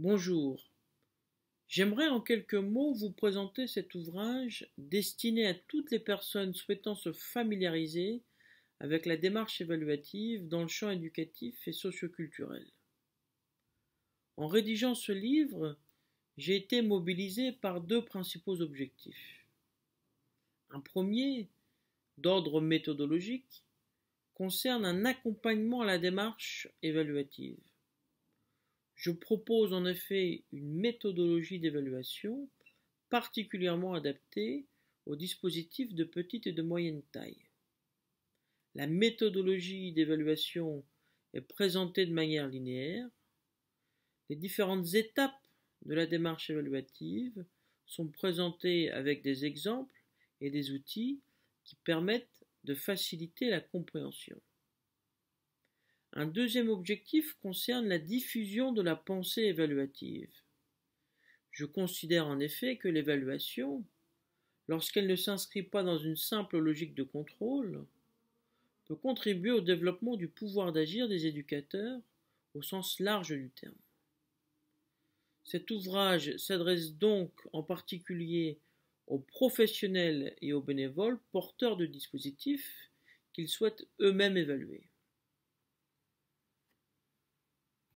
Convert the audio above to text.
Bonjour. J'aimerais en quelques mots vous présenter cet ouvrage destiné à toutes les personnes souhaitant se familiariser avec la démarche évaluative dans le champ éducatif et socioculturel. En rédigeant ce livre, j'ai été mobilisé par deux principaux objectifs. Un premier, d'ordre méthodologique, concerne un accompagnement à la démarche évaluative. Je propose en effet une méthodologie d'évaluation particulièrement adaptée aux dispositifs de petite et de moyenne taille. La méthodologie d'évaluation est présentée de manière linéaire. Les différentes étapes de la démarche évaluative sont présentées avec des exemples et des outils qui permettent de faciliter la compréhension. Un deuxième objectif concerne la diffusion de la pensée évaluative. Je considère en effet que l'évaluation, lorsqu'elle ne s'inscrit pas dans une simple logique de contrôle, peut contribuer au développement du pouvoir d'agir des éducateurs au sens large du terme. Cet ouvrage s'adresse donc en particulier aux professionnels et aux bénévoles porteurs de dispositifs qu'ils souhaitent eux-mêmes évaluer.